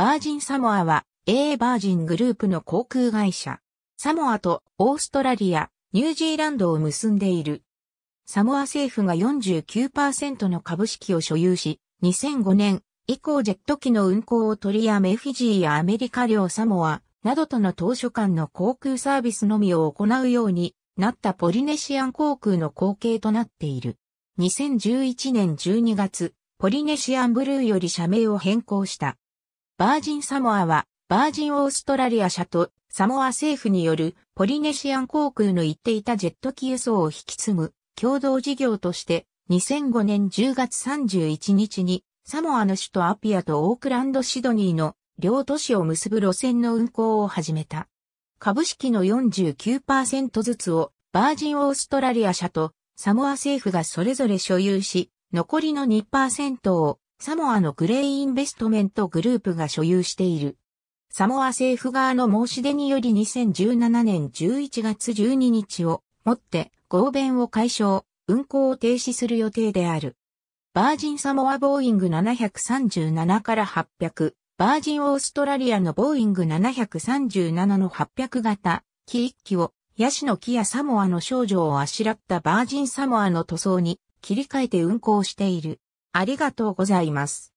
バージンサモアは A バージングループの航空会社。サモアとオーストラリア、ニュージーランドを結んでいる。サモア政府が49%の株式を所有し、2005年以降ジェット機の運航を取りやめフィジーやアメリカ領サモアなどとの当初間の航空サービスのみを行うようになったポリネシアン航空の後継となっている。2011年12月、ポリネシアンブルーより社名を変更した。バージンサモアは、バージンオーストラリア社とサモア政府によるポリネシアン航空の行っていたジェット機輸送を引き継ぐ共同事業として2005年10月31日にサモアの首都アピアとオークランド・シドニーの両都市を結ぶ路線の運行を始めた。株式の49%ずつをバージンオーストラリア社とサモア政府がそれぞれ所有し、残りの2%をサモアのグレイインベストメントグループが所有している。サモア政府側の申し出により2017年11月12日をもって合弁を解消、運行を停止する予定である。バージンサモアボーイング737から800、バージンオーストラリアのボーイング737の800型、機一機を、ヤシの木やサモアの少女をあしらったバージンサモアの塗装に切り替えて運行している。ありがとうございます。